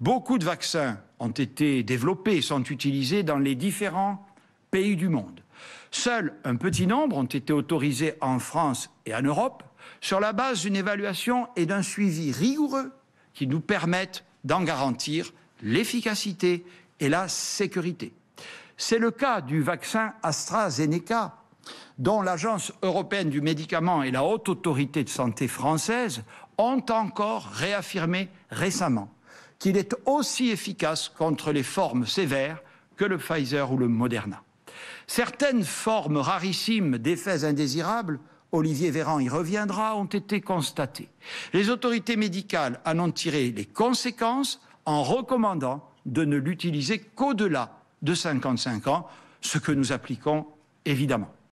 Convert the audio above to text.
Beaucoup de vaccins ont été développés et sont utilisés dans les différents pays du monde. Seuls un petit nombre ont été autorisés en France et en Europe sur la base d'une évaluation et d'un suivi rigoureux qui nous permettent d'en garantir l'efficacité et la sécurité. C'est le cas du vaccin AstraZeneca, dont l'Agence européenne du médicament et la Haute Autorité de santé française ont encore réaffirmé récemment qu'il est aussi efficace contre les formes sévères que le Pfizer ou le Moderna. Certaines formes rarissimes d'effets indésirables, Olivier Véran y reviendra, ont été constatées. Les autorités médicales en ont tiré les conséquences en recommandant de ne l'utiliser qu'au-delà de 55 ans, ce que nous appliquons évidemment.